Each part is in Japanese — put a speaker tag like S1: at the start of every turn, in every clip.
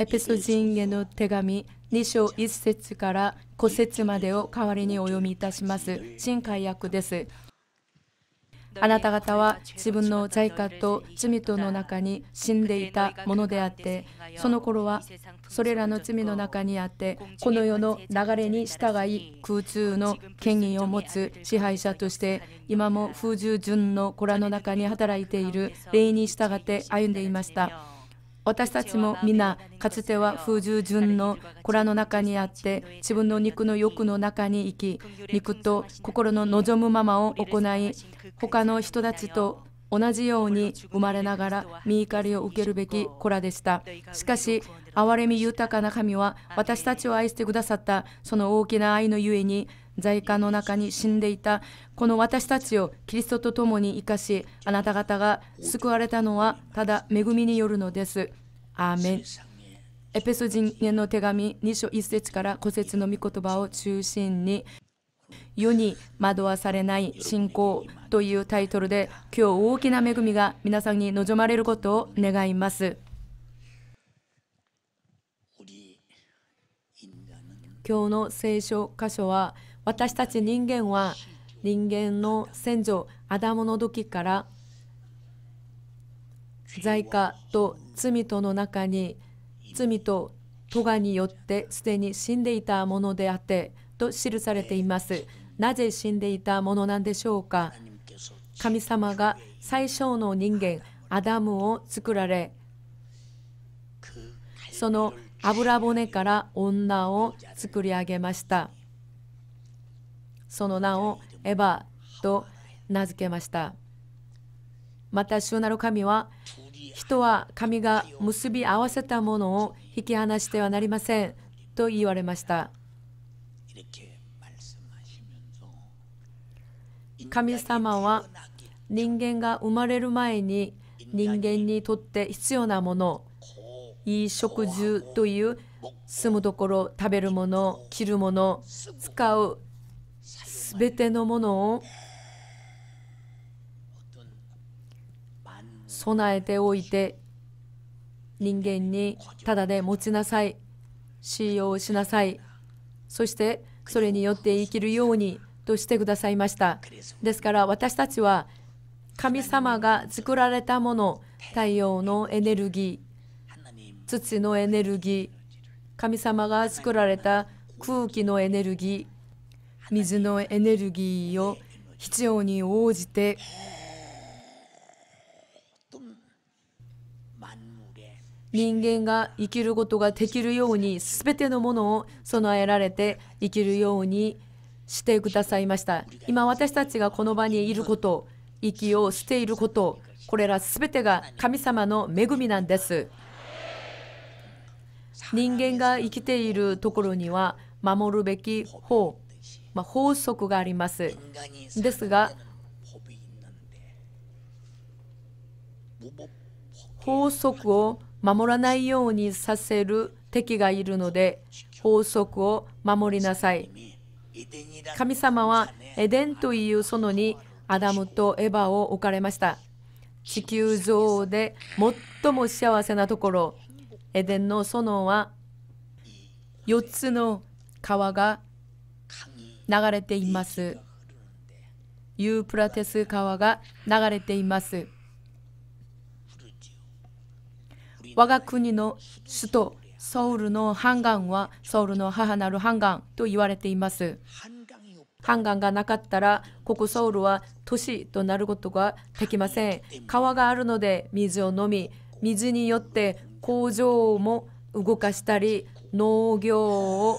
S1: エペソ人への手紙2章1節から5節までを代わりにお読みいたします。新海訳です。あなた方は自分の罪家と罪との中に死んでいたものであってその頃はそれらの罪の中にあってこの世の流れに従い空中の権威を持つ支配者として今も風従順の子らの中に働いている霊に従って歩んでいました。私たちも皆かつては不従順のらの中にあって自分の肉の欲の中に生き肉と心の望むままを行い他の人たちと同じように生まれながら身怒りを受けるべき子らでした。しかし、憐れみ豊かな神は私たちを愛してくださったその大きな愛のゆえに在家の中に死んでいたこの私たちをキリストと共に生かしあなた方が救われたのはただ恵みによるのです。アーメンエペソ人への手紙2章1節から古節の御言葉を中心に世に惑わされない信仰というタイトルで今日大きな恵みが皆さんに望まれることを願います。今日の聖書箇所は私たち人間は人間の先祖アダムの時から罪化と罪との中に罪と咎によってすでに死んでいたものであってと記されていますなぜ死んでいたものなんでしょうか神様が最小の人間アダムを作られその油骨から女を作り上げましたその名をエヴァと名付けました。また、主なる神は、人は神が結び合わせたものを引き離してはなりませんと言われました。神様は人間が生まれる前に人間にとって必要なもの、いい食事という住むところ、食べるもの、着るもの、使うすべてのものを備えておいて人間にただで持ちなさい使用しなさいそしてそれによって生きるようにとしてくださいましたですから私たちは神様が作られたもの太陽のエネルギー土のエネルギー神様が作られた空気のエネルギー水のエネルギーを必要に応じて人間が生きることができるように全てのものを備えられて生きるようにしてくださいました今私たちがこの場にいること息をしていることこれら全てが神様の恵みなんです人間が生きているところには守るべき法まあ、法則がありますですが法則を守らないようにさせる敵がいるので法則を守りなさい神様はエデンという園にアダムとエバを置かれました地球上で最も幸せなところエデンの園は4つの川が流れています。ユープラテス川が流れています。我が国の首都ソウルの半岸はソウルの母なる半岸と言われています。半岸がなかったらここソウルは都市となることができません。川があるので水を飲み、水によって工場も動かしたり農業を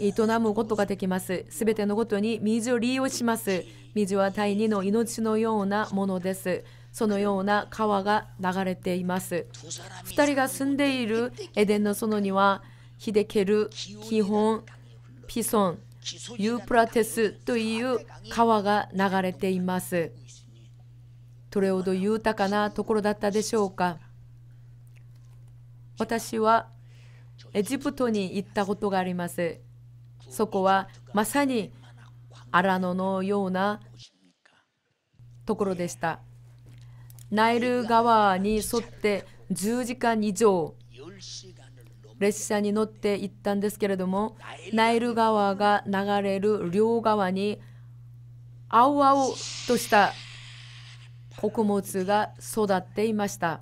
S1: 営むことができます。すべてのことに水を利用します。水は第二の命のようなものです。そのような川が流れています。2人が住んでいるエデンの園には、ヒデケル、基本、ピソン、ユープラテスという川が流れています。どれほど豊かなところだったでしょうか。私はエジプトに行ったことがあります。そこはまさに荒野のようなところでした。ナイル川に沿って10時間以上列車に乗って行ったんですけれどもナイル川が流れる両側に青々とした穀物が育っていました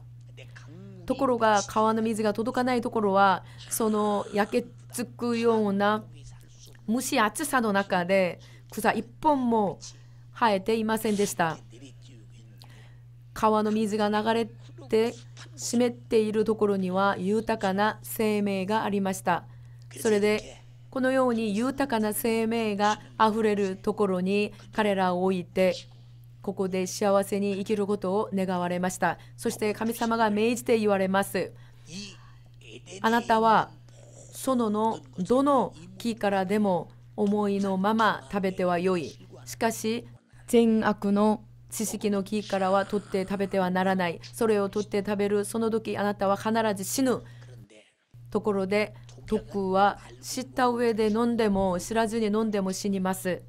S1: ところが川の水が届かないところはその焼けつくような蒸し暑さの中で草一本も生えていませんでした川の水が流れて湿っているところには豊かな生命がありましたそれでこのように豊かな生命があふれるところに彼らを置いてここで幸せに生きることを願われましたそして神様が命じて言われますあなたは園のどの木からでも思いのまま食べてはよい。しかし、善悪の知識の木からは取って食べてはならない。それを取って食べる、その時あなたは必ず死ぬ。ところで、毒は知った上で飲んでも知らずに飲んでも死にます。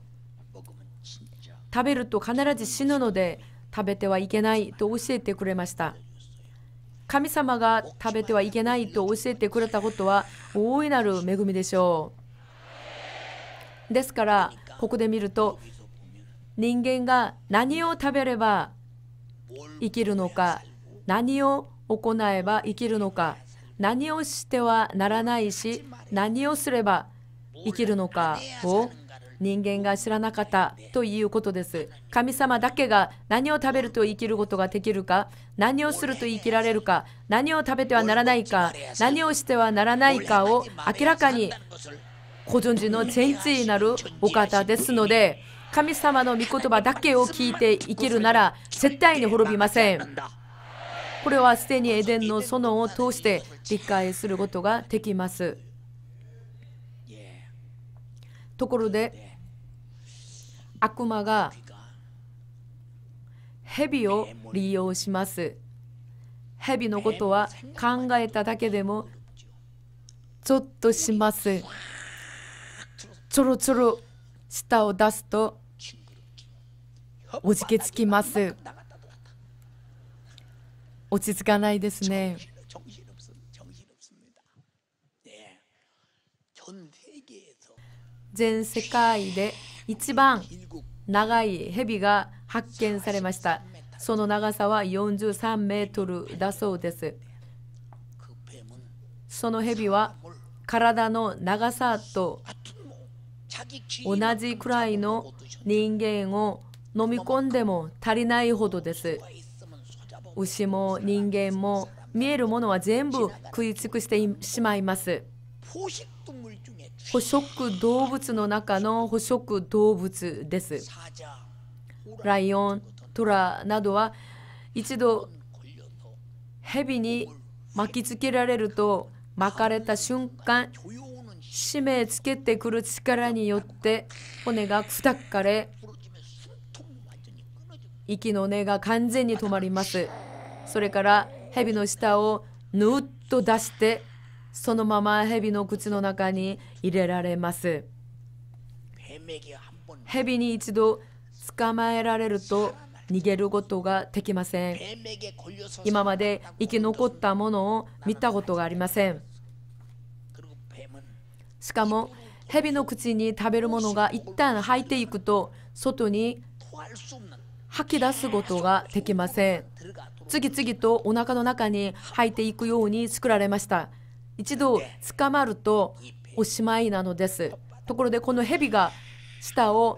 S1: 食べると必ず死ぬので食べてはいけないと教えてくれました。神様が食べてはいけないと教えてくれたことは大いなる恵みでしょう。ですから、ここで見ると、人間が何を食べれば生きるのか、何を行えば生きるのか、何をしてはならないし、何をすれば生きるのかを人間が知らなかったということです。神様だけが何を食べると生きることができるか、何をすると生きられるか、何を食べてはならないか、何をしてはならないかを明らかにご存知の全ジになるお方ですので、神様の御言葉だけを聞いて生きるなら絶対に滅びません。これはすでにエデンの園を通して理解することができます。ところで悪魔が蛇を利用します蛇のことは考えただけでもちょっとしますちょろちょろ舌を出すとおじけつきます落ち着かないですね全世界で一番長い蛇が発見されましたその長さは43メートルだそうですその蛇は体の長さと同じくらいの人間を飲み込んでも足りないほどです牛も人間も見えるものは全部食い尽くしてしまいます捕食動物の中の捕食動物です。ライオン、トラなどは一度蛇に巻きつけられると巻かれた瞬間締めつけてくる力によって骨が砕かれ息の根が完全に止まりますそれから蛇の舌をぬっと出してそのまま蛇の口の中に入れられます。蛇に一度捕まえられると逃げることができません。今まで生き残ったものを見たことがありません。しかも蛇の口に食べるものが一旦入っていくと外に吐き出すことができません。次々とお腹の中に入っていくように作られました。一度捕まるとおしまいなのですところでこの蛇が舌を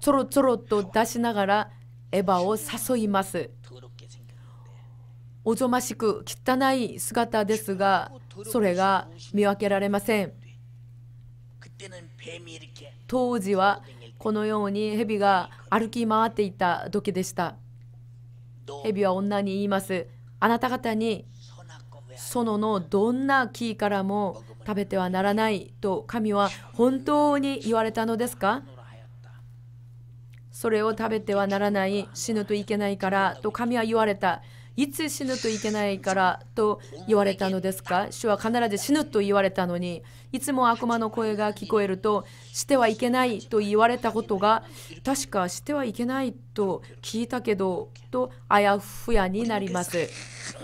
S1: ちょろちょろと出しながらエヴァを誘いますおぞましく汚い姿ですがそれが見分けられません当時はこのように蛇が歩き回っていた時でした蛇は女に言いますあなた方に園のどんな木からも食べてはならないと神は本当に言われたのですかそれを食べてはならない死ぬといけないからと神は言われたいつ死ぬといけないからと言われたのですか主は必ず死ぬと言われたのにいつも悪魔の声が聞こえるとしてはいけないと言われたことが確かしてはいけないと聞いたけどとあやふやになります。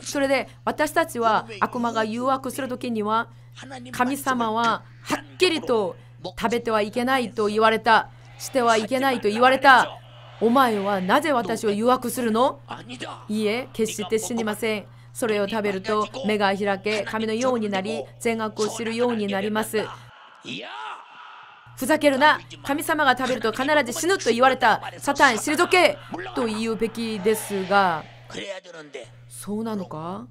S1: それで私たちは悪魔が誘惑する時には神様ははっきりと食べてはいけないと言われたしてはいけないと言われたお前はなぜ私を誘惑するのいいえ決して死にませんそれを食べると目が開け髪のようになり善悪を知るようになりますふざけるな神様が食べると必ず死ぬと言われたサタン退けと言うべきですがそうなのか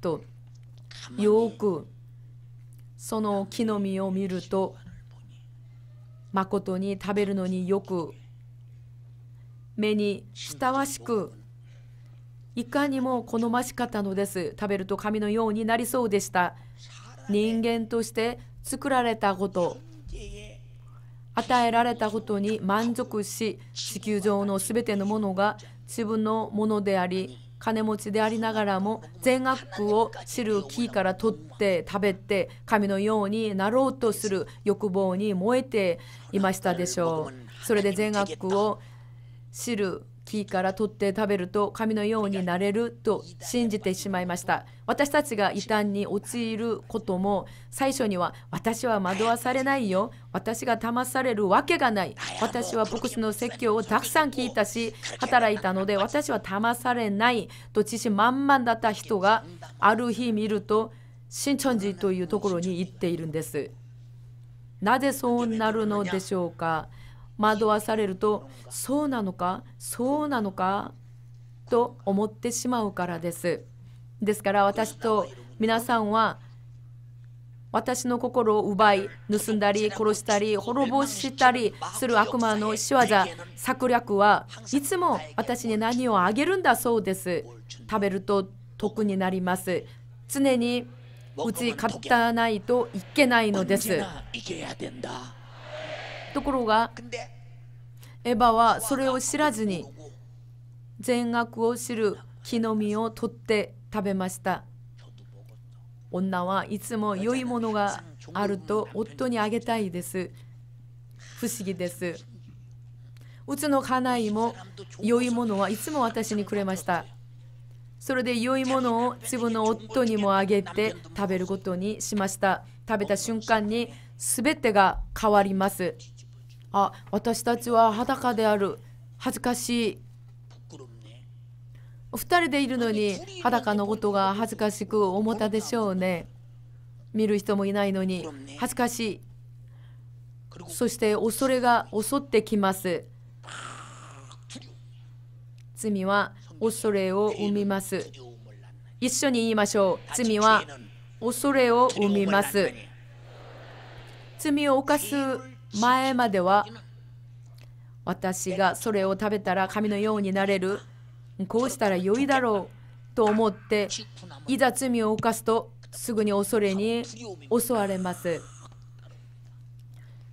S1: とよくその木の実を見るとまことに食べるのによく目に親わしくいかにも好ましかったのです食べると神のようになりそうでした人間として作られたこと与えられたことに満足し地球上のすべてのものが自分のものであり金持ちでありながらも善悪を知る木から取って食べて神のようになろうとする欲望に燃えていましたでしょう。それで善悪を知る木から取って食べると神のようになれると信じてしまいました私たちが異端に陥ることも最初には私は惑わされないよ私が騙されるわけがない私は牧師の説教をたくさん聞いたし働いたので私は騙されないと自信満々だった人がある日見ると新チ寺というところに行っているんですなぜそうなるのでしょうか惑わされるとそうなのかそうなのかと思ってしまうからですですから私と皆さんは私の心を奪い盗んだり殺したり滅ぼしたりする悪魔の仕業策略はいつも私に何をあげるんだそうです食べると得になります常にうち勝たないといけないのです。ところがエヴァはそれを知らずに善悪を知る木の実を取って食べました女はいつも良いものがあると夫にあげたいです不思議ですうつの家内も良いものはいつも私にくれましたそれで良いものを自分の夫にもあげて食べることにしました食べた瞬間に全てが変わりますあ私たちは裸である恥ずかしい2人でいるのに裸のことが恥ずかしく思ったでしょうね見る人もいないのに恥ずかしいそして恐れが襲ってきます罪は恐れを生みます一緒に言いましょう罪は恐れを生みます罪を犯す前までは私がそれを食べたら神のようになれるこうしたら良いだろうと思っていざ罪を犯すとすぐに恐れに襲われます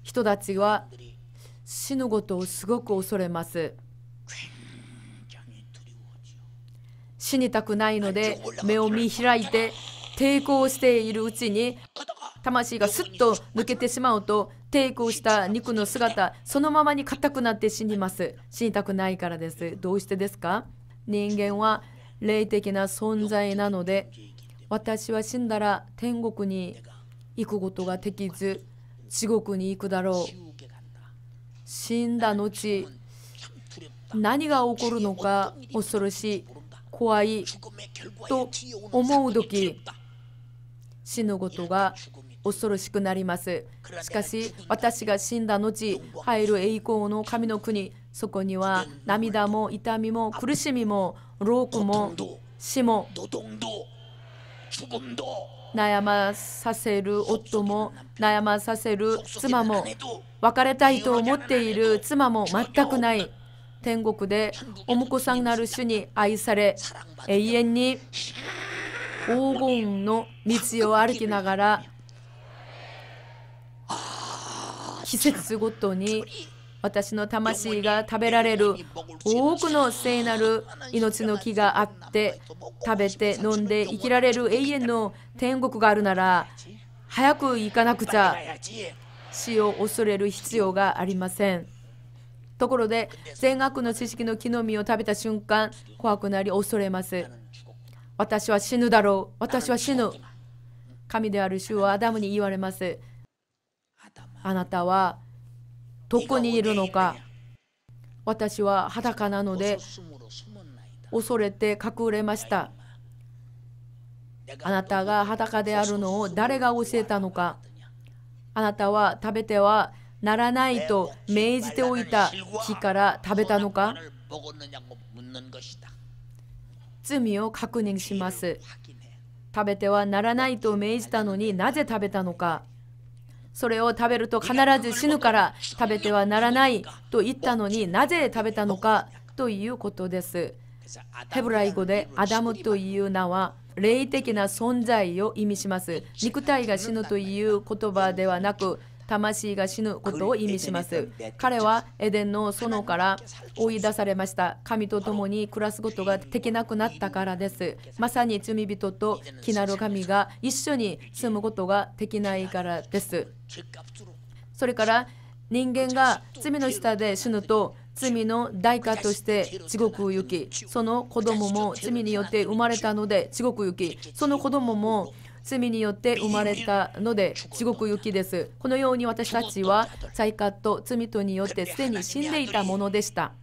S1: 人たちは死ぬことをすごく恐れます死にたくないので目を見開いて抵抗しているうちに魂がすっと抜けてしまうと抵抗した肉の姿そのままに硬くなって死にます死にたくないからですどうしてですか人間は霊的な存在なので私は死んだら天国に行くことができず地獄に行くだろう死んだ後何が起こるのか恐ろしい怖いと思う時死ぬことが恐ろしくなります。しかし、私が死んだ後、入る栄光の神の国、そこには涙も痛みも苦しみも老苦も死も悩まさせる夫も悩まさせる妻も別れたいと思っている妻も全くない。天国でお婿さんなる主に愛され永遠に黄金の道を歩きながら季 節ごとに私の魂が食べられる多くの聖なる命の木があって食べて飲んで生きられる永遠の天国があるなら早く行かなくちゃ死を恐れる必要がありませんところで善悪の知識の木の実を食べた瞬間怖くなり恐れます私は死ぬだろう私は死ぬ神である主はアダムに言われますあなたはどこにいるのか私は裸なので恐れて隠れましたあなたが裸であるのを誰が教えたのかあなたは食べてはならないと命じておいた木から食べたのか罪を確認します食べてはならないと命じたのになぜ食べたのかそれを食べると必ず死ぬから食べてはならないと言ったのになぜ食べたのかということです。ヘブライ語でアダムという名は霊的な存在を意味します。肉体が死ぬという言葉ではなく、魂が死ぬことを意味します彼はエデンの園から追い出されました神と共に暮らすことができなくなったからですまさに罪人と気なる神が一緒に住むことができないからですそれから人間が罪の下で死ぬと罪の代価として地獄行きその子供も罪によって生まれたので地獄行きその子供も罪によって生まれたので地獄行きです。このように私たちは罪過と罪とによってすでに死んでいたものでした。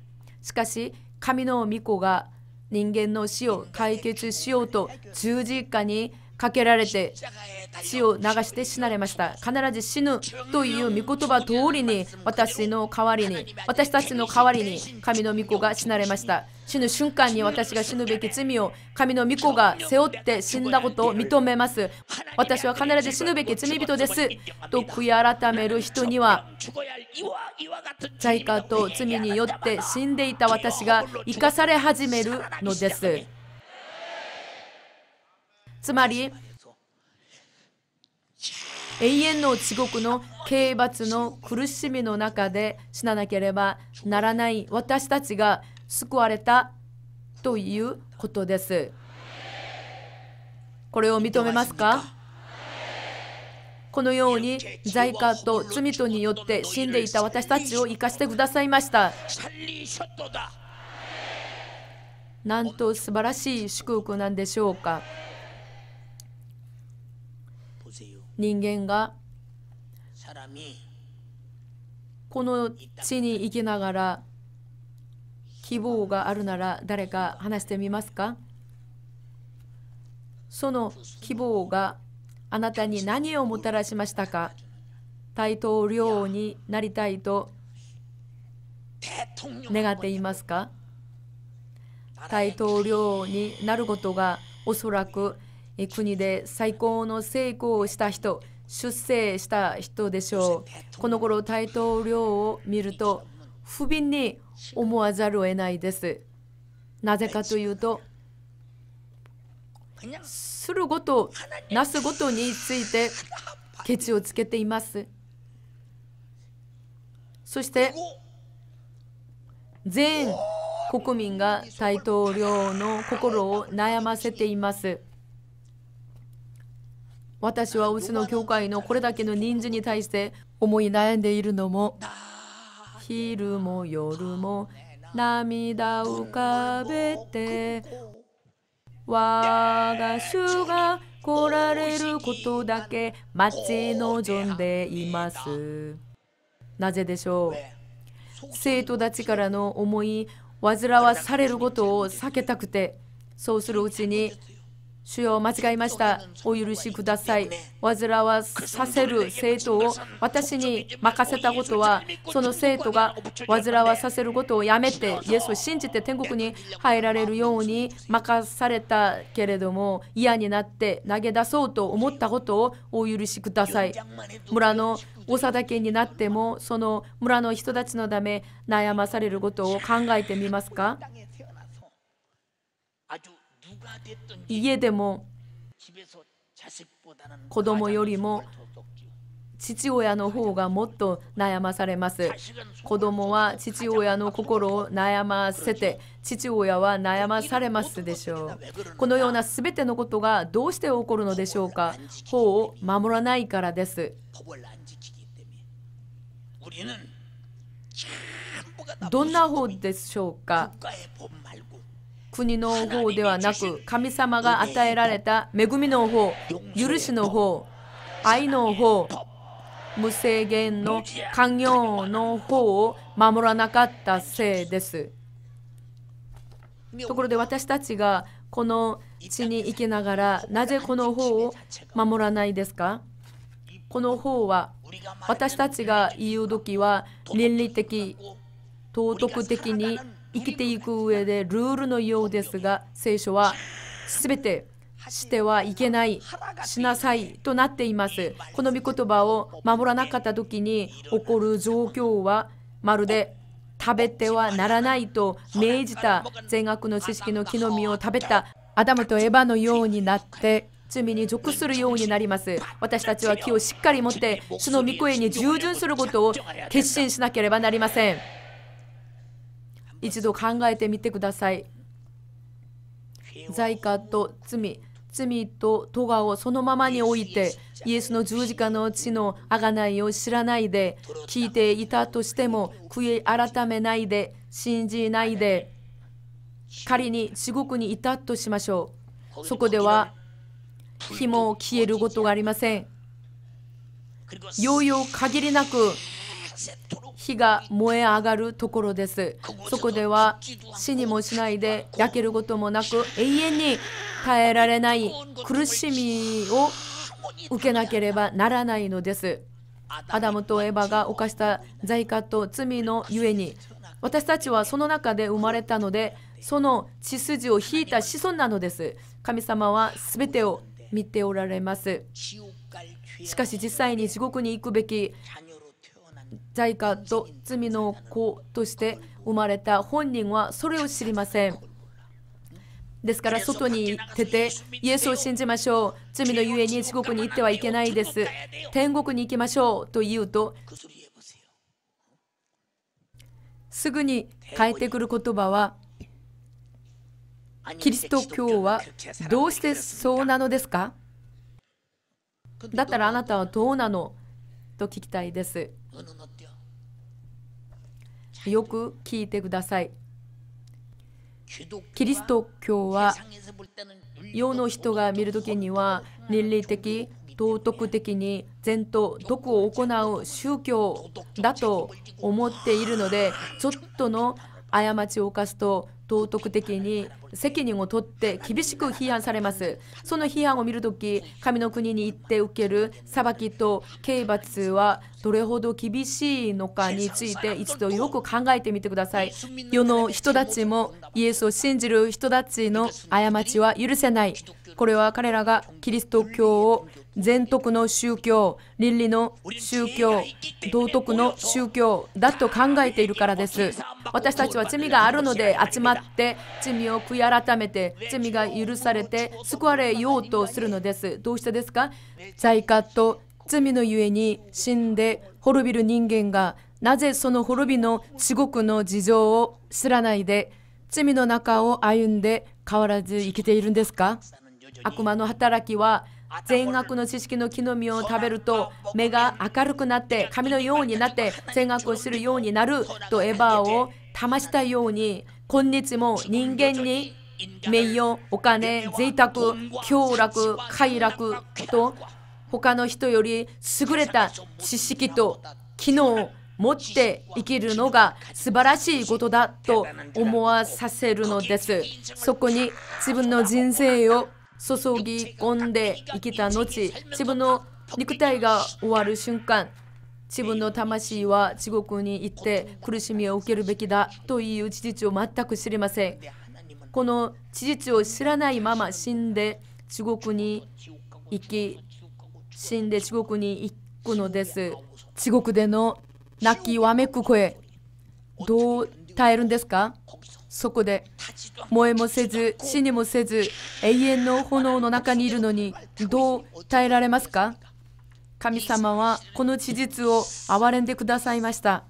S1: しかし神の御子が人間の死を解決しようと十字架にかけられて血を流して死なれました必ず死ぬという御言葉通りに私の代わりに私たちの代わりに神の御子が死なれました死ぬ瞬間に私が死ぬべき罪を神の御子が背負って死んだことを認めます私は必ず死ぬべき罪人ですと悔い改める人には罪かと罪によって死んでいた私が生かされ始めるのですつまり永遠の地獄の刑罰の苦しみの中で死ななければならない私たちが救われたということです。これを認めますかこのように罪家と罪とによって死んでいた私たちを生かしてくださいました。なんと素晴らしい祝福なんでしょうか。人間がこの地に生きながら希望があるなら誰か話してみますかその希望があなたに何をもたらしましたか大統領になりたいと願っていますか大統領になることがおそらく国で最高の成功をした人、出世した人でしょう。この頃大統領を見ると、不憫に思わざるを得ないです。なぜかというと、するごと、なすごとについて、ケチをつけています。そして、全国民が大統領の心を悩ませています。私はうちの教会のこれだけの人数に対して思い悩んでいるのも昼も夜も涙浮かべて我が主が来られることだけ待ち望んでいますなぜでしょう生徒たちからの思い煩わされることを避けたくてそうするうちに主よ間違えました。お許しください。煩わさせる生徒を私に任せたことは、その生徒が煩わさせることをやめて、イエスを信じて天国に入られるように任されたけれども、嫌になって投げ出そうと思ったことをお許しください。村の長だけになっても、その村の人たちのため悩まされることを考えてみますか家でも子供よりも父親の方がもっと悩まされます。子供は父親の心を悩ませて、父親は悩まされますでしょう。このようなすべてのことがどうして起こるのでしょうか。法を守らないからです。どんな法でしょうか。国の方ではなく、神様が与えられた恵みの方、許しの方、愛の方、無制限の寛容の方を守らなかったせいです。ところで私たちがこの地に行きながら、なぜこの方を守らないですかこの方は私たちが言う時は倫理的道徳的に生きていく上でルールのようですが聖書は全てしてはいけないしなさいとなっていますこの御言葉を守らなかった時に起こる状況はまるで食べてはならないと命じた善悪の知識の木の実を食べたアダムとエヴァのようになって罪に属するようになります私たちは木をしっかり持って主の御声に従順することを決心しなければなりません一度考えてみてください。罪過と罪、罪と咎をそのままに置いて、イエスの十字架の地の贖いを知らないで、聞いていたとしても、悔い改めないで、信じないで、仮に地獄にいたとしましょう。そこでは、火も消えることがありません。ようよう限りなく火が燃え上がるところですそこでは死にもしないで焼けることもなく永遠に耐えられない苦しみを受けなければならないのですアダムとエバが犯した罪悪と罪のゆえに私たちはその中で生まれたのでその血筋を引いた子孫なのです神様は全てを見ておられますしかし実際に地獄に行くべき罪かと罪の子として生まれた本人はそれを知りません。ですから外に出てイエスを信じましょう罪のゆえに地獄に行ってはいけないです天国に行きましょうと言うとすぐに返ってくる言葉はキリスト教はどうしてそうなのですかだったらあなたはどうなのと聞きたいです。よく聞いてください。キリスト教は世の人が見るときには倫理的道徳的に善と徳を行う宗教だと思っているのでちょっとの過ちを犯すと道徳的に責任を取って厳しく批判されます。その批判を見るとき、神の国に行って受ける裁きと刑罰はどれほど厳しいのかについて一度よく考えてみてください。世の人たちもイエスを信じる人たちの過ちは許せない。これは彼らがキリスト教を全徳の宗教、倫理の宗教、道徳の宗教だと考えているからです。私たちは罪があるので集まって罪を悔い改めて罪が許されて救われようとするのです。どうしてですか罪化と罪のゆえに死んで滅びる人間がなぜその滅びの至極の事情を知らないで罪の中を歩んで変わらず生きているんですか悪魔の働きは全悪の知識の木の実を食べると目が明るくなって髪のようになって全悪をするようになるとエヴァを騙したように今日も人間に名誉、お金、贅沢、享楽、快楽と他の人より優れた知識と機能を持って生きるのが素晴らしいことだと思わさせるのです。そこに自分の人生を注ぎ込んで生きた後自分の肉体が終わる瞬間自分の魂は地獄に行って苦しみを受けるべきだという事実を全く知りませんこの事実を知らないまま死んで地獄に行き死んで地獄に行くのです地獄での泣きわめく声どう耐えるんですかそこで燃えもせず死にもせず永遠の炎の中にいるのにどう耐えられますか神様はこの事実を憐れんでくださいました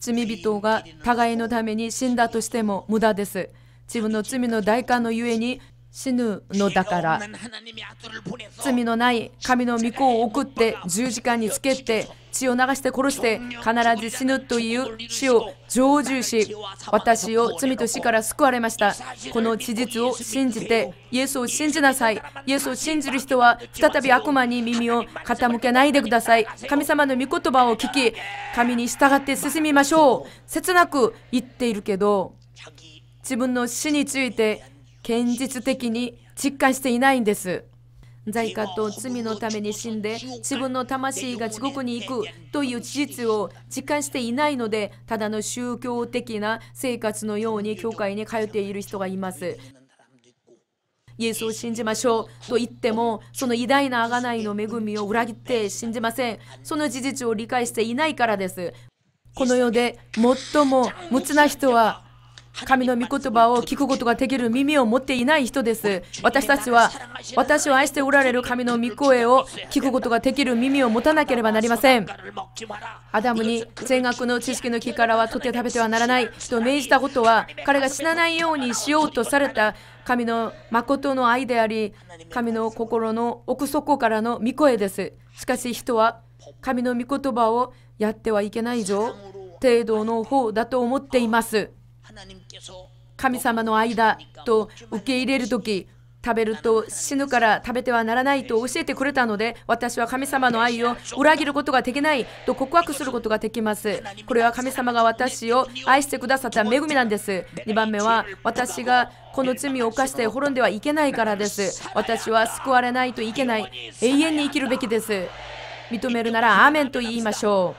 S1: 罪人が互いのために死んだとしても無駄です自分の罪の代価のゆえに死ぬのだから罪のない神の御子を送って十字架につけて血を流して殺して必ず死ぬという死を成就し私を罪と死から救われましたこの事実を信じてイエスを信じなさいイエスを信じる人は再び悪魔に耳を傾けないでください神様の御言葉を聞き神に従って進みましょう切なく言っているけど自分の死について現実的に実感していないんです。罪過と罪のために死んで自分の魂が地獄に行くという事実を実感していないのでただの宗教的な生活のように教会に通っている人がいます。イエスを信じましょうと言ってもその偉大な贖いの恵みを裏切って信じませんその事実を理解していないからですこの世で最も無知な人は神の御言葉を聞くことができる耳を持っていない人です。私たちは、私を愛しておられる神の御声を聞くことができる耳を持たなければなりません。アダムに全額の知識の木からは取って食べてはならないと命じたことは、彼が死なないようにしようとされた神の誠の愛であり、神の心の奥底からの御声です。しかし人は神の御言葉をやってはいけない以上、程度の方だと思っています。神様の間と受け入れる時食べると死ぬから食べてはならないと教えてくれたので私は神様の愛を裏切ることができないと告白することができますこれは神様が私を愛してくださった恵みなんです2番目は私がこの罪を犯して滅んではいけないからです私は救われないといけない永遠に生きるべきです認めるならアーメンと言いましょ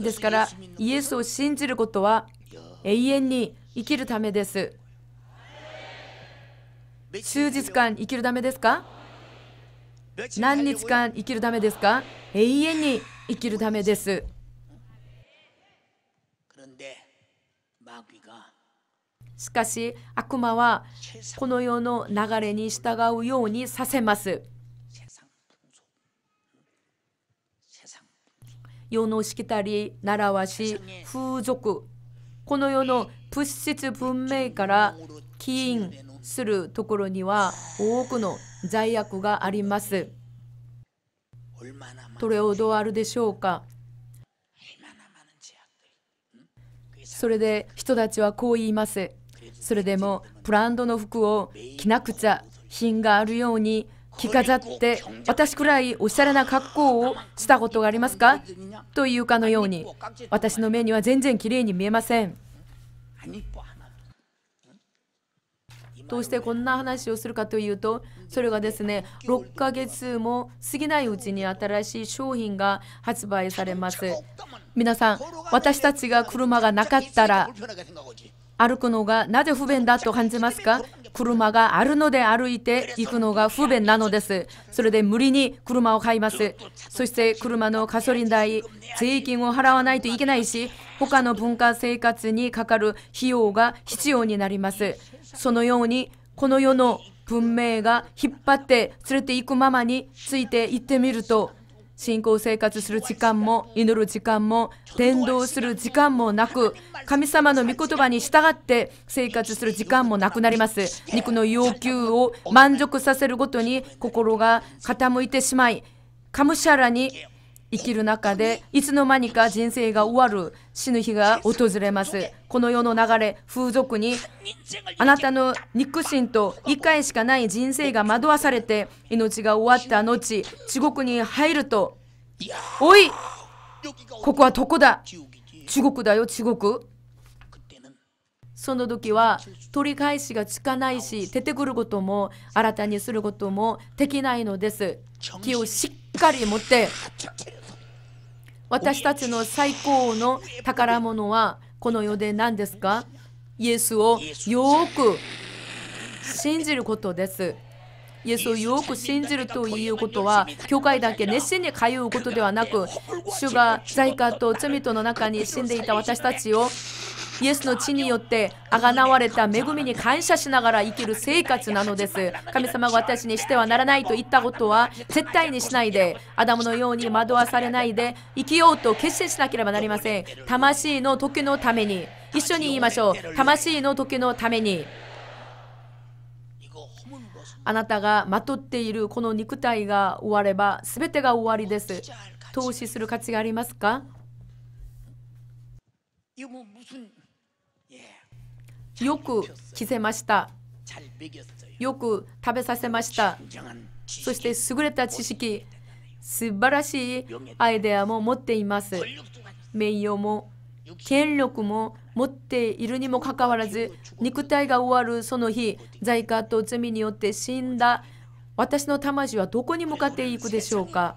S1: うですからイエスを信じることは永遠に生きるためです。数日間生きるためですか何日間生きるためですか永遠に生きるためです。しかし悪魔はこの世の流れに従うようにさせます。世のしきたり、習わし、風俗、この世の物質文明から起因するところには多くの罪悪があります。どれほどあるでしょうかそれで人たちはこう言います。それでもブランドの服を着なくちゃ品があるように着飾って私くらいおしゃれな格好をしたことがありますかというかのように私の目には全然きれいに見えませんどうしてこんな話をするかというとそれがですね6ヶ月も過ぎないうちに新しい商品が発売されます皆さん私たちが車がなかったら歩くのがなぜ不便だと感じますか車があるので歩いて行くのが不便なのです。それで無理に車を買います。そして車のガソリン代、税金を払わないといけないし、他の文化生活にかかる費用が必要になります。そのように、この世の文明が引っ張って連れて行くままについて行ってみると、信仰生活する時間も祈る時間も伝道する時間もなく神様の御言葉に従って生活する時間もなくなります肉の要求を満足させるごとに心が傾いてしまいカムシャラに生きる中でいつの間にか人生が終わる死ぬ日が訪れますこの世の流れ風俗にあなたの肉親と一回しかない人生が惑わされて命が終わった後地獄に入るとおいここはどこだ地獄だよ地獄その時は取り返しがつかないし出てくることも新たにすることもできないのです気をしっかり持って私たちの最高の宝物はこの世で何ですかイエスをよく信じることです。イエスをよく信じるということは、教会だけ熱心に通うことではなく、主が在家と罪との中に死んでいた私たちをイエスの地によって贖われた恵みに感謝しながら生きる生活なのです神様が私にしてはならないと言ったことは絶対にしないでアダムのように惑わされないで生きようと決心しなければなりません魂の時のために一緒に言いましょう魂の時のためにあなたがまとっているこの肉体が終われば全てが終わりです投資する価値がありますかよく着せました。よく食べさせました。そして優れた知識、素晴らしいアイデアも持っています。名誉も権力も持っているにもかかわらず、肉体が終わるその日、罪家と罪によって死んだ私の魂はどこに向かっていくでしょうか。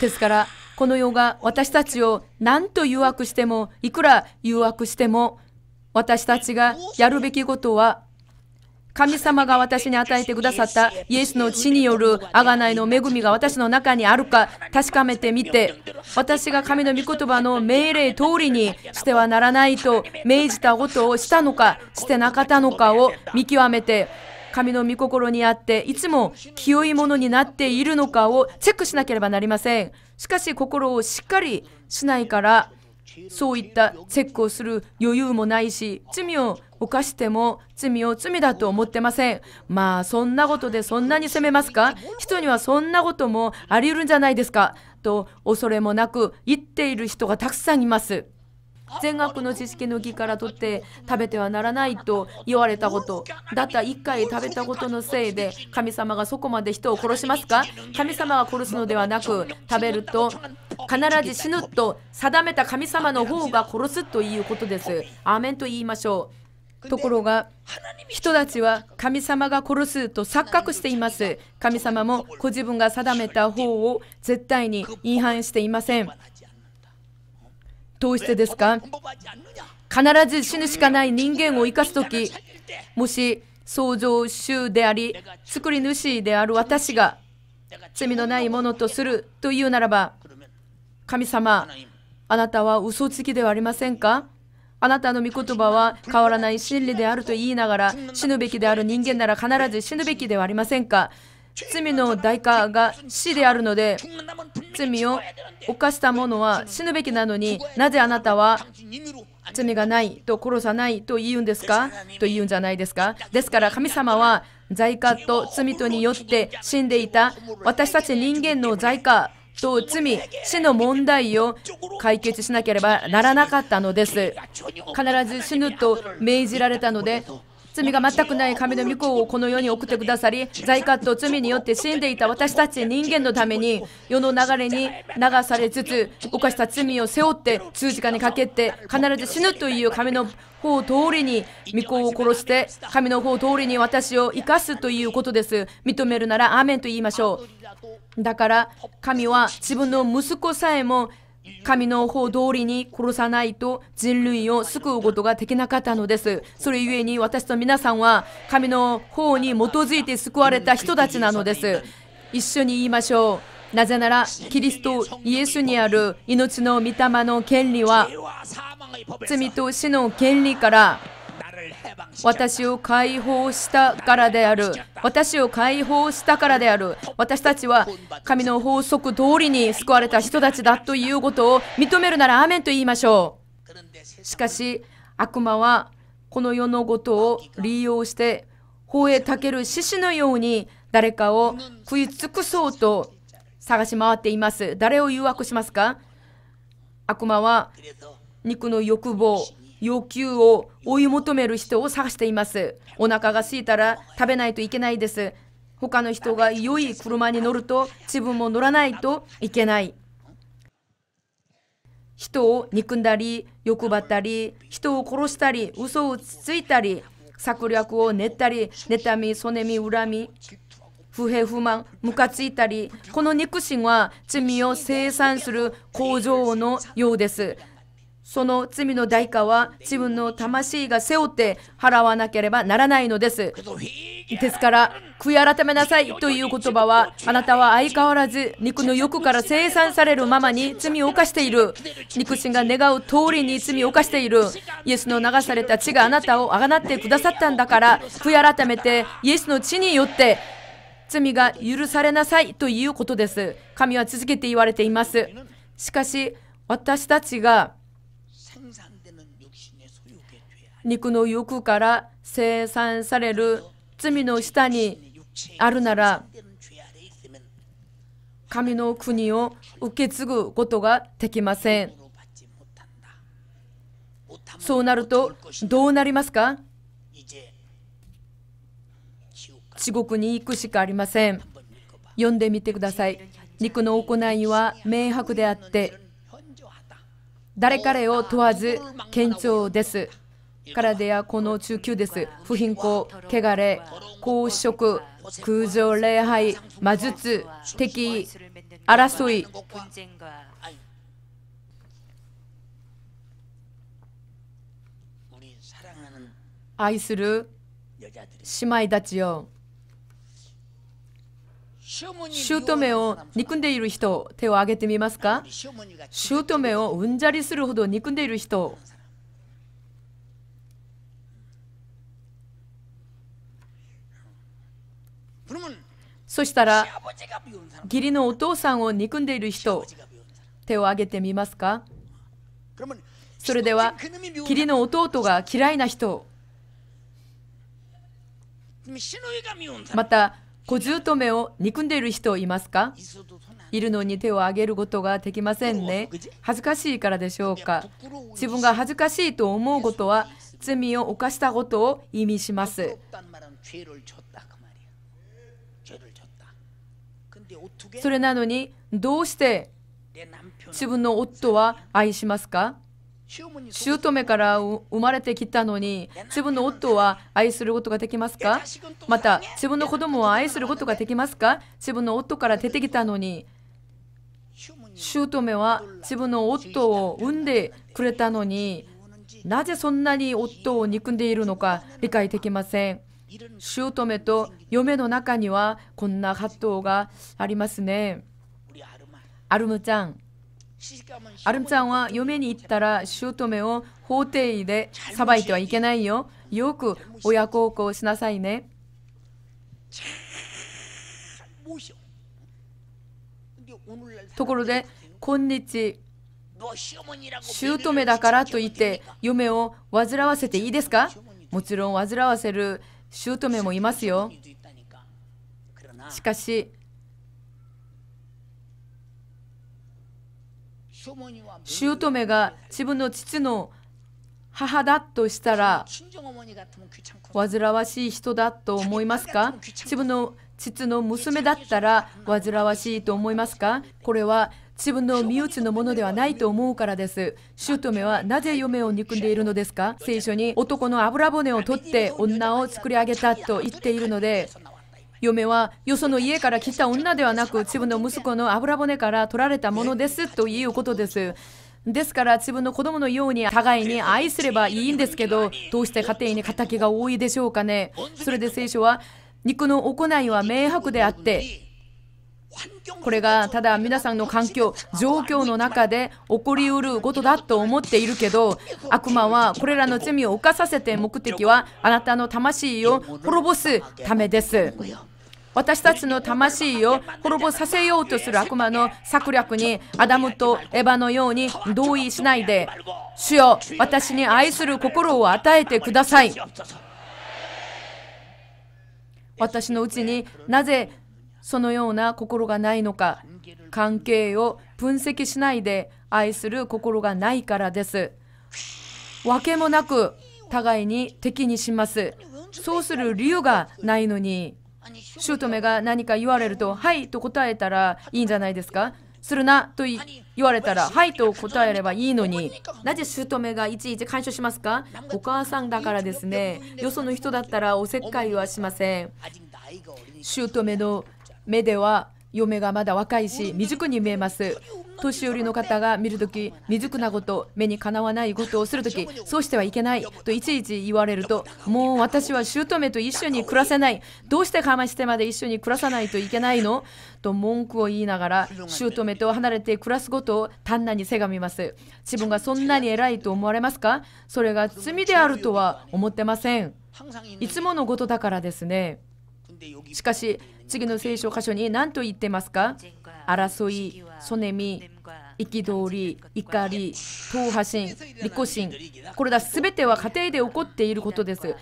S1: ですから、この世が私たちを何と誘惑しても、いくら誘惑しても、私たちがやるべきことは、神様が私に与えてくださったイエスの血による贖いの恵みが私の中にあるか確かめてみて、私が神の御言葉の命令通りにしてはならないと命じたことをしたのか、してなかったのかを見極めて、神の御心にあっていつも清いものになっているのかをチェックしなければなりません。しかし心をしっかりしないから、そういったチェックをする余裕もないし、罪を犯しても罪を罪だと思ってません。まあ、そんなことでそんなに責めますか人にはそんなこともあり得るんじゃないですかと恐れもなく言っている人がたくさんいます。善悪の知識の義からとって食べてはならないと言われたことだった一回食べたことのせいで神様がそこまで人を殺しますか神様が殺すのではなく食べると必ず死ぬと定めた神様の方が殺すということです。アーメンと言いましょう。ところが人たちは神様が殺すと錯覚しています神様もご自分が定めた方を絶対に違反していませんどうしてですか必ず死ぬしかない人間を生かす時もし創造主であり作り主である私が罪のないものとするというならば神様あなたは嘘つきではありませんかあなたの御言葉は変わらない真理であると言いながら死ぬべきである人間なら必ず死ぬべきではありませんか罪の代価が死であるので、罪を犯した者は死ぬべきなのになぜあなたは罪がないと殺さないと言うんですかと言うんじゃないですか。ですから神様は罪家と罪とによって死んでいた私たち人間の罪家と罪、死の問題を解決しなければならなかったのです。必ず死ぬと命じられたので、罪が全くない神の御子をこの世に送ってくださり、罪カと罪によって死んでいた私たち人間のために、世の流れに流されつつ、犯した罪を背負って数時間にかけて、必ず死ぬという神の法通りに御子を殺して、神の法通りに私を生かすということです。認めるなら、アーメンと言いましょう。だから、神は自分の息子さえも神の法通りに殺さないと人類を救うことができなかったのです。それゆえに私と皆さんは神の法に基づいて救われた人たちなのです。一緒に言いましょう。なぜなら、キリスト、イエスにある命の御霊の権利は、罪と死の権利から私を解放したからである私を解放したからである私たちは神の法則通りに救われた人たちだということを認めるならアーメンと言いましょうしかし悪魔はこの世のことを利用して法へたける獅子のように誰かを食い尽くそうと探し回っています誰を誘惑しますか悪魔は肉の欲望要求を追い求める人を探しています。お腹が空いたら食べないといけないです。他の人が良い車に乗ると自分も乗らないといけない。人を憎んだり、欲張ったり、人を殺したり、嘘をついたり、策略を練ったり、妬み、そねみ、恨み、不平不満、ムカついたり、この憎しは罪を生産する工場のようです。その罪の代価は自分の魂が背負って払わなければならないのです。ですから、悔い改めなさいという言葉は、あなたは相変わらず肉の欲から生産されるままに罪を犯している。肉親が願う通りに罪を犯している。イエスの流された血があなたをあがなってくださったんだから、悔い改めてイエスの血によって罪が許されなさいということです。神は続けて言われています。しかし、私たちが肉の欲から生産される罪の下にあるなら、神の国を受け継ぐことができません。そうなるとどうなりますか地獄に行くしかありません。読んでみてください。肉の行いは明白であって、誰彼を問わず堅調です。ではこの中級です。不貧困、汚れ、公職、空情、礼拝、魔術、敵、争い。愛する姉妹たちよ。姑を憎んでいる人、手を挙げてみますか姑をうんざりするほど憎んでいる人、そしたら、義理のお父さんを憎んでいる人、手を挙げてみますかそれでは、義理の弟が嫌いな人、また、小姑を憎んでいる人いますかいるのに手を挙げることができませんね。恥ずかしいからでしょうか。自分が恥ずかしいと思うことは、罪を犯したことを意味します。それなのにどうして自分の夫は愛しますか姑から生まれてきたのに自分の夫は愛することができますかまた自分の子供を愛することができますか自分の夫から出てきたのに姑は自分の夫を産んでくれたのになぜそんなに夫を憎んでいるのか理解できません。姑と嫁の中にはこんな葛藤がありますね。アルムちゃん。アルムちゃんは嫁に行ったら姑を法廷で裁いてはいけないよ。よく親孝行しなさいね。ところで、今日、姑だからといって嫁を煩わせていいですかもちろん煩わせる姑もいますよ。しかし、姑が自分の父の母だとしたら、煩わしい人だと思いますか自分の父の娘だったら煩わしいと思いますかこれは自分の身内のものではないと思うからです。姑はなぜ嫁を憎んでいるのですか聖書に男の油骨を取って女を作り上げたと言っているので、嫁はよその家から来た女ではなく自分の息子の油骨から取られたものですということです。ですから自分の子供のように互いに愛すればいいんですけど、どうして家庭に敵が多いでしょうかね。それで聖書は、肉の行いは明白であって、これがただ皆さんの環境、状況の中で起こりうることだと思っているけど、悪魔はこれらの罪を犯させて目的はあなたの魂を滅ぼすためです。私たちの魂を滅ぼさせようとする悪魔の策略にアダムとエヴァのように同意しないで、主よ、私に愛する心を与えてください。私のうちになぜそのような心がないのか関係を分析しないで愛する心がないからです訳もなく互いに敵にしますそうする理由がないのに姑が何か言われると「はい」と答えたらいいんじゃないですかするなと言われたら「はい」と答えればいいのになぜ姑がいちいち干渉しますかお母さんだからですねよその人だったらおせっかいはしません姑の目では嫁がまだ若いし未熟に見えます年寄りの方が見るとき未熟なこと目にかなわないことをするときそうしてはいけないといちいち言われるともう私は姑と一緒に暮らせないどうして我慢してまで一緒に暮らさないといけないのと文句を言いながら姑と離れて暮らすことを単なにせがみます自分がそんなに偉いと思われますかそれが罪であるとは思ってませんいつものことだからですねしかし、次の聖書箇所に何と言ってますか争い、そねみ、憤り、怒り、党派心、利己心、これらすべては家庭で起こっていることです。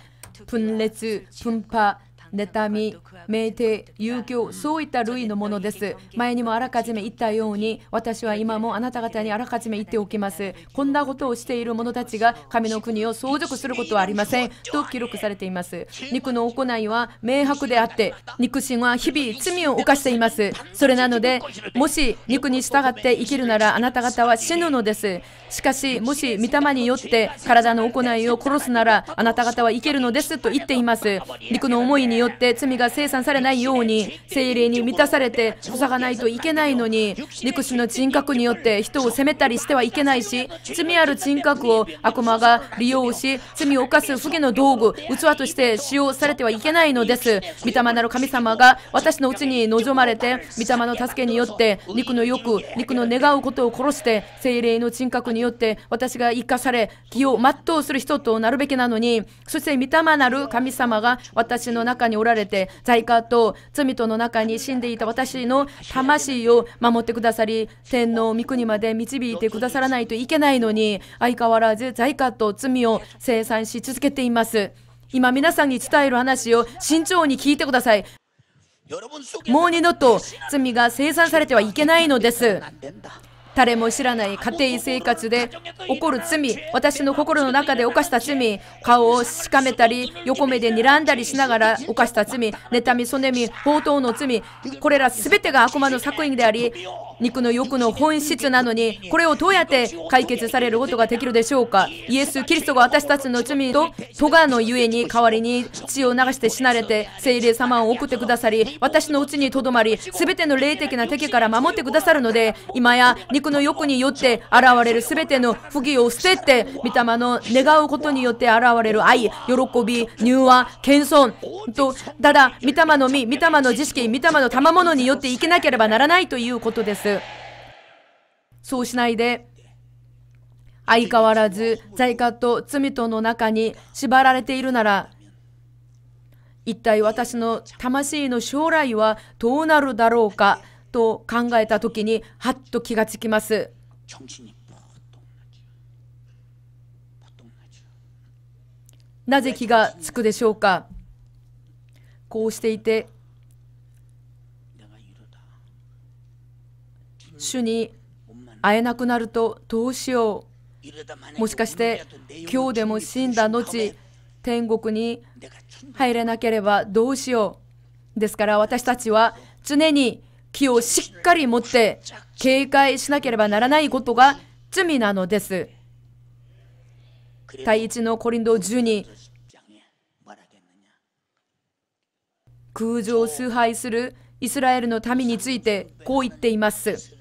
S1: 分裂、分派、妬み、酩酊、遊興、そういった類のものです。前にもあらかじめ言ったように、私は今もあなた方にあらかじめ言っておきます。こんなことをしている者たちが神の国を相続することはありません。と記録されています。肉の行いは明白であって、肉親は日々罪を犯しています。それなので、もし肉に従って生きるなら、あなた方は死ぬのです。しかし、もし御霊によって体の行いを殺すなら、あなた方は生けるのですと言っています。肉の思いにによって罪が生産されないように精霊に満たされて塞がないといけないのに憎しの人格によって人を責めたりしてはいけないし罪ある人格を悪魔が利用し罪を犯す不義の道具器として使用されてはいけないのです御霊なる神様が私のうちに望まれて御霊の助けによって肉の欲肉の願うことを殺して精霊の人格によって私が生かされ義を全うする人となるべきなのにそして御霊なる神様が私の中ににおられて罪過と罪との中に死んでいた私の魂を守ってくださり天皇御国まで導いてくださらないといけないのに相変わらず罪過と罪を清算し続けています今皆さんに伝える話を慎重に聞いてくださいもう二度と罪が生産されてはいけないのです誰も知らない家庭生活で起こる罪、私の心の中で犯した罪、顔をしかめたり、横目で睨んだりしながら犯した罪、妬み、そねみ、冒頭の罪、これら全てが悪魔の作品であり、肉の欲の本質なのに、これをどうやって解決されることができるでしょうか。イエス・キリストが私たちの罪と咎のゆえに代わりに血を流して死なれて聖霊様を送ってくださり、私のうちにとどまり、すべての霊的な敵から守ってくださるので、今や肉の欲によって現れるすべての不義を捨てて、御霊の願うことによって現れる愛、喜び、乳和、謙遜と、ただ、御霊の身、御霊の知識、御霊の賜物によって生きなければならないということです。。そうしないで、相変わらず罪過と罪との中に縛られているなら、一体私の魂の将来はどうなるだろうかと考えたときに、はっと気がつきます。なぜ気がつくでしょうかこうしていて主に会えなくなるとどうしよう。もしかして今日でも死んだ後、天国に入れなければどうしよう。ですから私たちは常に気をしっかり持って警戒しなければならないことが罪なのです。第1のコリンド12空を崇拝するイスラエルの民についてこう言っています。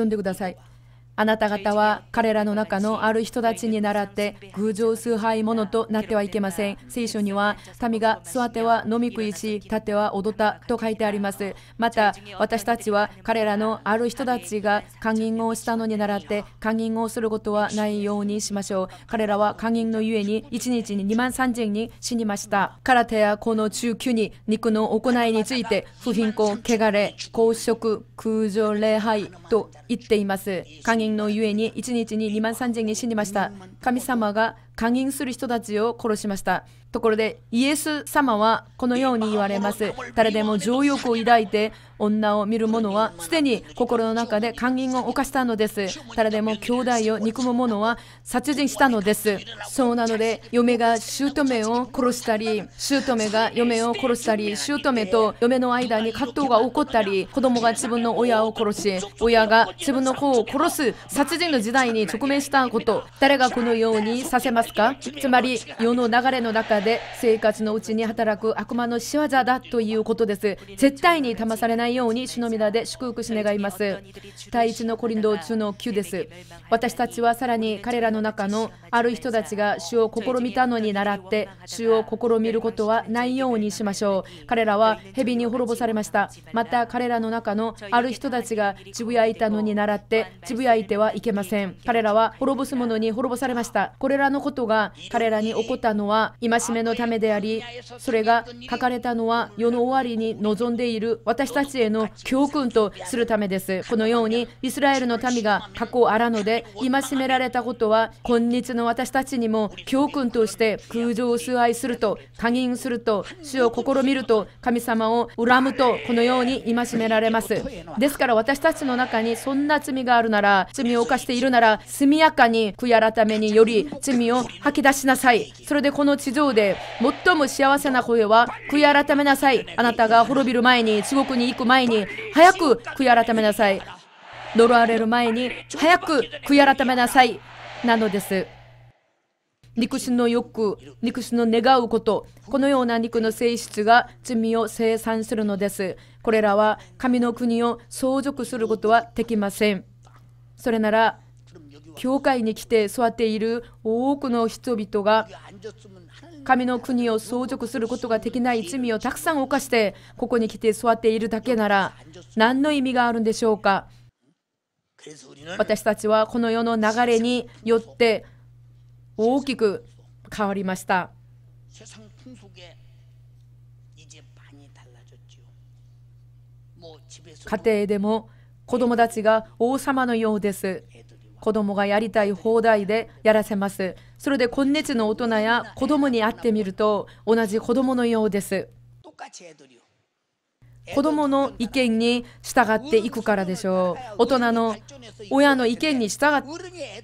S1: 呼んでください。あなた方は彼らの中のある人たちに倣って偶像崇拝者となってはいけません。聖書には民が座ては飲み食いし、立ては踊ったと書いてあります。また私たちは彼らのある人たちが勧誘をしたのに倣って勧誘をすることはないようにしましょう。彼らは勧誘のゆえに1日に2万3000人死にました。空手やこの中級に肉の行いについて不貧困、汚れ、公職、空上礼拝と言っています。勧人のゆえに1日に2万3千人死にました神様が勧誘する人たちを殺しました。ところで、イエス様はこのように言われます。誰でも情欲を抱いて女を見る者は、すでに心の中で勧誘を犯したのです。誰でも兄弟を憎む者は殺人したのです。そうなので、嫁が姑を殺したり、姑が嫁を殺したり、姑と嫁の間に葛藤が起こったり、子供が自分の親を殺し、親が自分の子を殺す殺人の時代に直面したこと、誰がこのようにさせますますかつまり世の流れの中で生活のうちに働く悪魔の仕業だということです絶対に騙されないように主の皆で祝福し願います第一のコリンド中の9です私たちはさらに彼らの中のある人たちが主を試みたのに倣って主を試みることはないようにしましょう彼らは蛇に滅ぼされましたまた彼らの中のある人たちがつぶやいたのに倣ってつぶやいてはいけません彼らは滅ぼす者に滅ぼされましたこれらのことことが彼らに起こったのは戒めのためであり、それが書かれたのは世の終わりに望んでいる私たちへの教訓とするためです。このようにイスラエルの民が過去あらので戒められたことは今日の私たちにも教訓として空情崇拝すると、加減すると、主を試みると、神様を恨むと、このように戒められます。ですから私たちの中にそんな罪があるなら、罪を犯しているなら、速やかに悔い改めにより罪を吐き出しなさい。それでこの地上で最も幸せな声は悔い改めなさい。あなたが滅びる前に、地獄に行く前に、早く悔い改めなさい。呪われる前に、早く悔い改めなさい。なのです。肉親の欲、肉親の願うこと、このような肉の性質が罪を生産するのです。これらは神の国を相続することはできません。それなら、教会に来て座っている多くの人々が神の国を相続することができない罪をたくさん犯してここに来て座っているだけなら何の意味があるんでしょうか私たちはこの世の流れによって大きく変わりました家庭でも子供たちが王様のようです子供がやりたい放題でやらせます。それで今日の大人や子供に会ってみると同じ子供のようです。子どもの意見に従っていくからでしょう大人の親の意見に従っ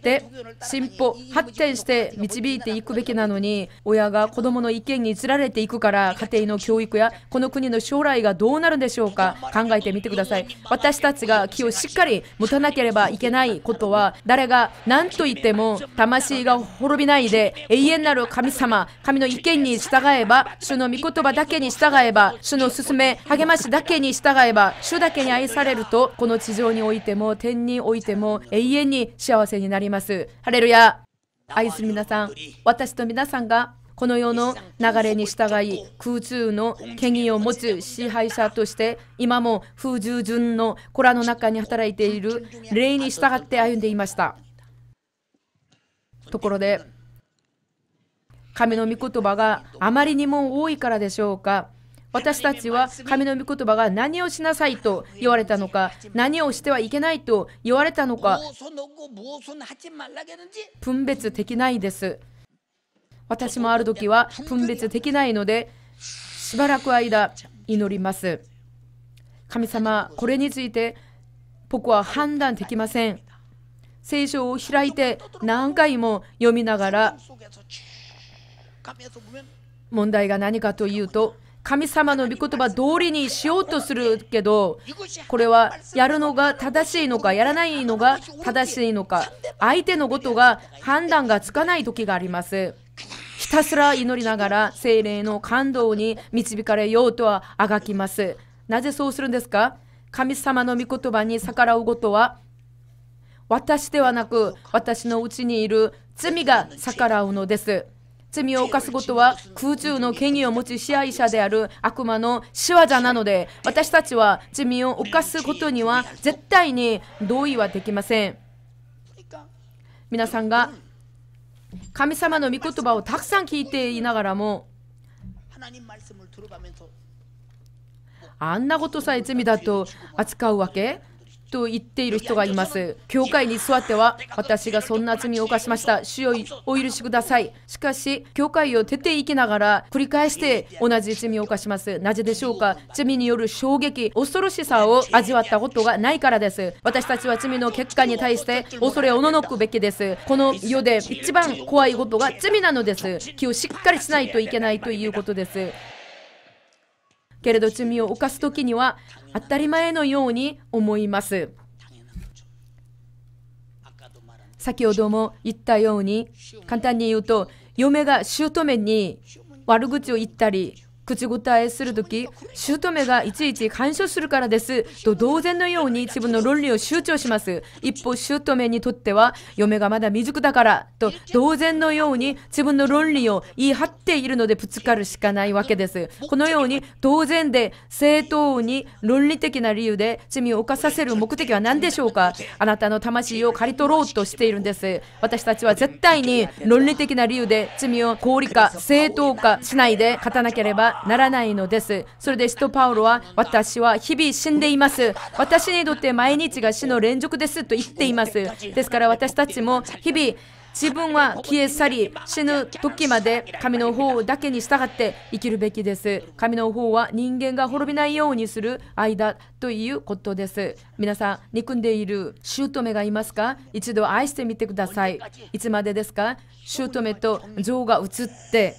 S1: て進歩発展して導いていくべきなのに親が子どもの意見につられていくから家庭の教育やこの国の将来がどうなるんでしょうか考えてみてください私たちが気をしっかり持たなければいけないことは誰が何と言っても魂が滅びないで永遠なる神様神の意見に従えば主の御言葉だけに従えば主の勧め励ましだけに従えば主だけに愛されるとこの地上においても天においても永遠に幸せになりますハレルヤ愛する皆さん私と皆さんがこの世の流れに従い空中の権威を持つ支配者として今も風従順の子らの中に働いている霊に従って歩んでいましたところで神の御言葉があまりにも多いからでしょうか私たちは神の御言葉が何をしなさいと言われたのか、何をしてはいけないと言われたのか、分別できないです。私もある時は分別できないので、しばらく間祈ります。神様、これについて僕は判断できません。聖書を開いて何回も読みながら問題が何かというと神様の御言葉通りにしようとするけど、これはやるのが正しいのか、やらないのが正しいのか、相手のことが判断がつかない時があります。ひたすら祈りながら精霊の感動に導かれようとはあがきます。なぜそうするんですか神様の御言葉に逆らうことは私ではなく私のうちにいる罪が逆らうのです。罪を犯すことは空中の権威を持つ支配者である悪魔の仕業なので私たちは罪を犯すことには絶対に同意はできません皆さんが神様の御言葉をたくさん聞いていながらもあんなことさえ罪だと扱うわけと言っている人がいます。教会に座っては、私がそんな罪を犯しました。主よお許しください。しかし、教会を出ていきながら、繰り返して同じ罪を犯します。なぜでしょうか罪による衝撃、恐ろしさを味わったことがないからです。私たちは罪の結果に対して恐れおののくべきです。この世で一番怖いことが罪なのです。気をしっかりしないといけないということです。けれど罪を犯す時には当たり前のように思います。先ほども言ったように簡単に言うと嫁が姑に悪口を言ったり口答えするとき、姑がいちいち干渉するからです。と同然のように自分の論理を主張します。一方、姑にとっては、嫁がまだ未熟だから、と同然のように自分の論理を言い張っているのでぶつかるしかないわけです。このように、当然で正当に論理的な理由で罪を犯させる目的は何でしょうかあなたの魂を刈り取ろうとしているんです。私たちは絶対に論理的な理由で罪を合理化、正当化しないで勝たなければならないのです。それで使徒パウロは私は日々死んでいます。私にとって毎日が死の連続ですと言っています。ですから私たちも日々自分は消え去り死ぬ時まで神の方だけに従って生きるべきです神の方は人間が滅びないようにする間ということです皆さん憎んでいる姑がいますか一度愛してみてくださいいつまでですか姑と情が移って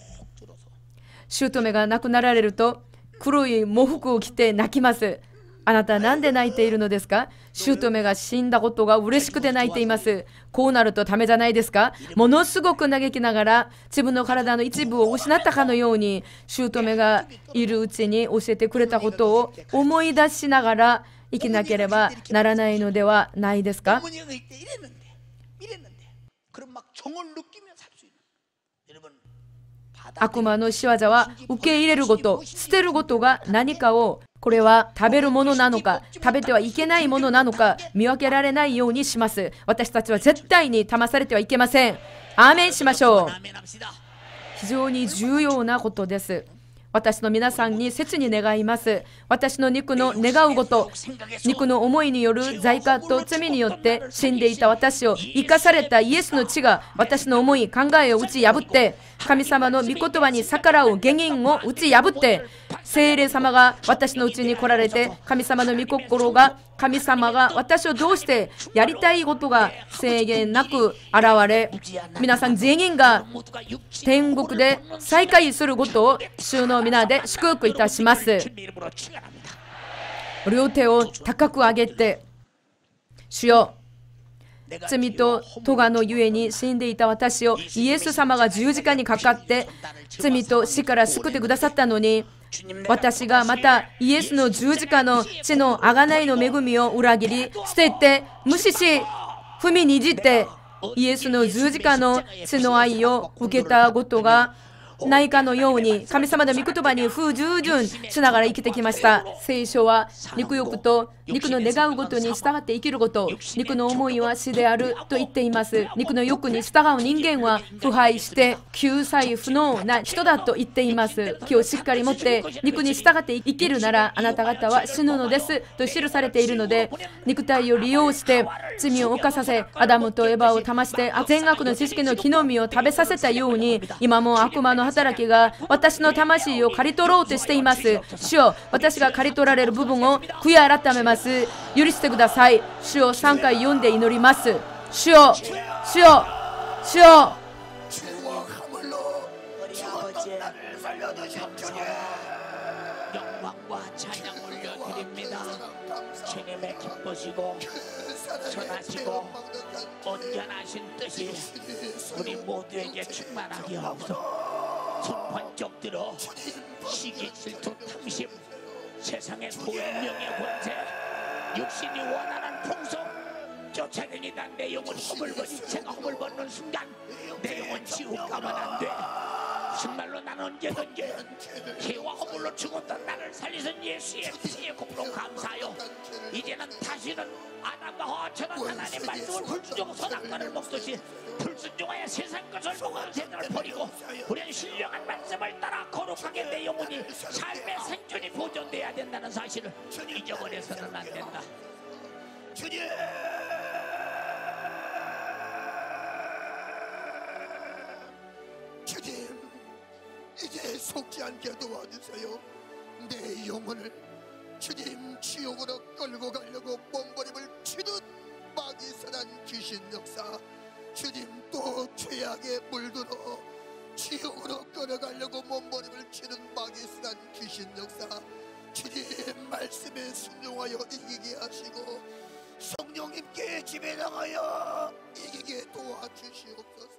S1: 姑が亡くなられると黒い喪服を着て泣きます。あなた何で泣いているのですか姑が死んだことが嬉しくて泣いています。こうなるとためじゃないですかものすごく嘆きながら自分の体の一部を失ったかのように姑がいるうちに教えてくれたことを思い出しながら生きなければならないのではないですか悪魔の仕業は受け入れること、捨てることが何かをこれは食べるものなのか、食べてはいけないものなのか、見分けられないようにします。私たちは絶対に騙されてはいけません。アーメンしましょう。非常に重要なことです。私の皆さんに切に願います。私の肉の願うごと、肉の思いによる罪化と罪によって死んでいた私を生かされたイエスの血が私の思い、考えを打ち破って、神様の御言葉に逆らう下因を打ち破って、精霊様が私のうちに来られて、神様の御心が、神様が私をどうしてやりたいことが制限なく現れ、皆さん全員が天国で再会することを主の皆で祝福いたします。両手を高く上げて、主よ罪と咎のゆえに死んでいた私をイエス様が十字架にかかって罪と死から救ってくださったのに私がまたイエスの十字架の地の贖いの恵みを裏切り捨てて無視し踏みにじってイエスの十字架の血の愛を受けたことが内科のように神様の御言葉に不従順しながら生きてきました聖書は肉欲と肉の願うことに従って生きること肉の思いは死であると言っています肉の欲に従う人間は腐敗して救済不能な人だと言っています気をしっかり持って肉に従って生きるならあなた方は死ぬのですと記されているので肉体を利用して罪を犯させアダムとエヴァを騙して善悪の知識の木の実を食べさせたように今も悪魔の働きが私の魂を刈り取ろうとしています。主よ私が刈り取られる部分を悔い改めます。許してください。主を3回読んで祈ります。主よ主よ主よ 온전하신 뜻이 우리 모두에게 충만하게 하옵소서 손반적 들어 시기 질투 탐심 세상의 도명의 권세 육신이 원하는 풍속 쫓아내니다 내 영혼 허물버이 제가 허물벗는 순간 내 영혼 지옥가만 안돼 정말로 나는 언제든지 죄와 허물로 죽었던 나를 살리신 예수의 피의 공로 감사하여 이제는 다시는 아담과 하와처럼 하나님 말씀을 불순종 선악과를 먹듯이 불순종하여 세상 것을 먹은 제대로 버리고 우리는 신령한 말씀을 따라 거룩하게 내 영혼이 삶의 생존이 보존돼야 된다는 사실을 잊어버려서는 안 된다 주님 주님 이제 속지 않게 도와주세요 내 영혼을 주님 지옥으로 끌고 가려고 몸부림을 치듯 마귀선한 귀신 역사 주님 또 죄악에 물들어 지옥으로 끌어가려고 몸부림을 치는 마귀선한 귀신 역사 주님 말씀에 순종하여 이기게 하시고 성령님께 지배당하여 이기게 도와주시옵소서